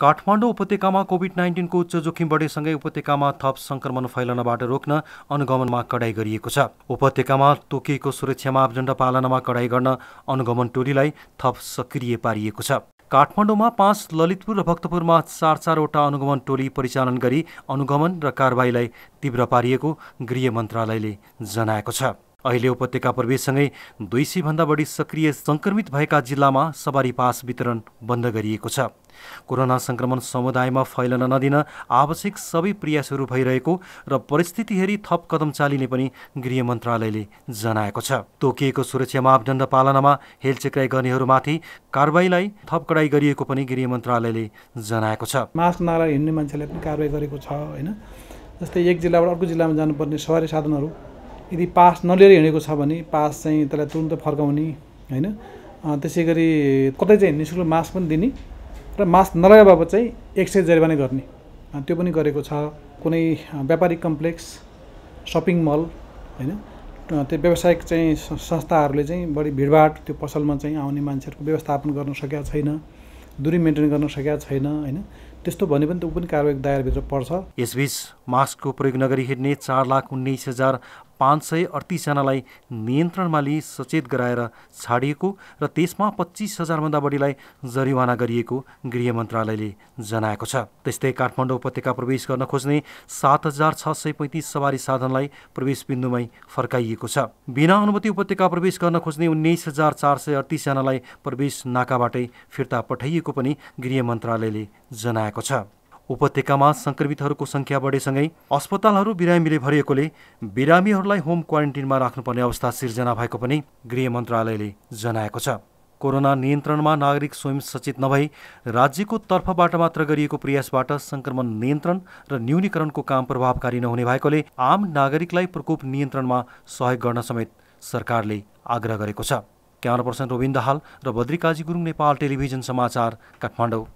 काठमाडौँ उपत्यकामा कोभिड नाइन्टिनको उच्च जोखिम बढेसँगै उपत्यकामा थप सङ्क्रमण फैलनबाट रोक्न अनुगमनमा कडाई गरिएको छ उपत्यकामा तोकिएको सुरक्षा मापदण्ड पालनामा कडाई गर्न अनुगमन टोलीलाई थप सक्रिय पारिएको छ काठमाडौँमा पाँच ललितपुर र भक्तपुरमा चार चारवटा अनुगमन टोली परिचालन गरी अनुगमन र कारवाहीलाई तीव्र पारिएको गृह मन्त्रालयले जनाएको छ अहिले उपत्यका प्रवेशसँगै दुई भन्दा बढी सक्रिय सङ्क्रमित भएका जिल्लामा सवारी पास वितरण बन्द गरिएको छ कोरोना सङ्क्रमण समुदायमा फैलन नदिन आवश्यक सबै प्रयासहरू भइरहेको र परिस्थिति हेरी थप कदम चालिने पनि गृह मन्त्रालयले जनाएको छ तोकिएको सुरक्षा मापदण्ड पालनामा हेलचेक्राइ गर्नेहरूमाथि कारवाहीलाई थप कडाई गरिएको पनि गृह मन्त्रालयले जनाएको छ मास्क नलाएर हिँड्ने मान्छेले पनि कारवाही गरेको छ होइन जस्तै एक जिल्लाबाट अर्को जिल्लामा जानुपर्ने सवारी साधनहरू यदि पास नलिएर हिँडेको छ भने पास चाहिँ त्यसलाई तुरन्त फर्काउने होइन त्यसै गरी कतै चाहिँ नि शुल्क मास्क पनि दिने र मास्क नलगाए बाबत चाहिँ एक सय जरिवाना गर्ने त्यो पनि गरेको छ कुनै व्यापारिक कम्प्लेक्स सपिङ मल होइन त्यो व्यावसायिक चाहिँ संस्थाहरूले चाहिँ बढी भिडभाड त्यो पसलमा चाहिँ आउने मान्छेहरूको व्यवस्थापन गर्न सकेका छैन दुरी मेन्टेन गर्न सकेका छैन होइन त्यस्तो भने पनि त त्यो पनि कारवाही दायराभित्र पर्छ यसबिच मास्कको प्रयोग नगरी हिँड्ने चार लाख उन्नाइस हजार पाँच सय अडतिसजनालाई नियन्त्रणमा लिई सचेत गराएर छाडिएको र त्यसमा पच्चिस हजारभन्दा बढीलाई जरिवाना गरिएको गृह मन्त्रालयले जनाएको छ त्यस्तै काठमाडौँ उपत्यका प्रवेश गर्न खोज्ने सात हजार छ सय पैँतिस सवारी साधनलाई प्रवेश बिन्दुमै फर्काइएको छ बिना अनुमति उपत्यका प्रवेश गर्न खोज्ने उन्नाइस हजार चार सय अडतिसजनालाई प्रवेश नाकाबाटै फिर्ता पठाइएको पनि गृह मन्त्रालयले जनाएको छ उपत्यकामा सङ्क्रमितहरूको सङ्ख्या बढेसँगै अस्पतालहरू बिरामीले भरिएकोले बिरामीहरूलाई होम क्वारेन्टिनमा राख्नुपर्ने अवस्था सिर्जना भएको पनि गृह मन्त्रालयले जनाएको छ कोरोना नियन्त्रणमा नागरिक स्वयं सचेत नभई राज्यको तर्फबाट मात्र गरिएको प्रयासबाट सङ्क्रमण नियन्त्रण र न्यूनीकरणको काम प्रभावकारी नहुने भएकोले आम नागरिकलाई प्रकोप नियन्त्रणमा सहयोग गर्न समेत सरकारले आग्रह गरेको छ क्यामरा पर्सन रोविन्द हाल र बद्रिकाजी गुरुङ नेपाल टेलिभिजन समाचार काठमाडौँ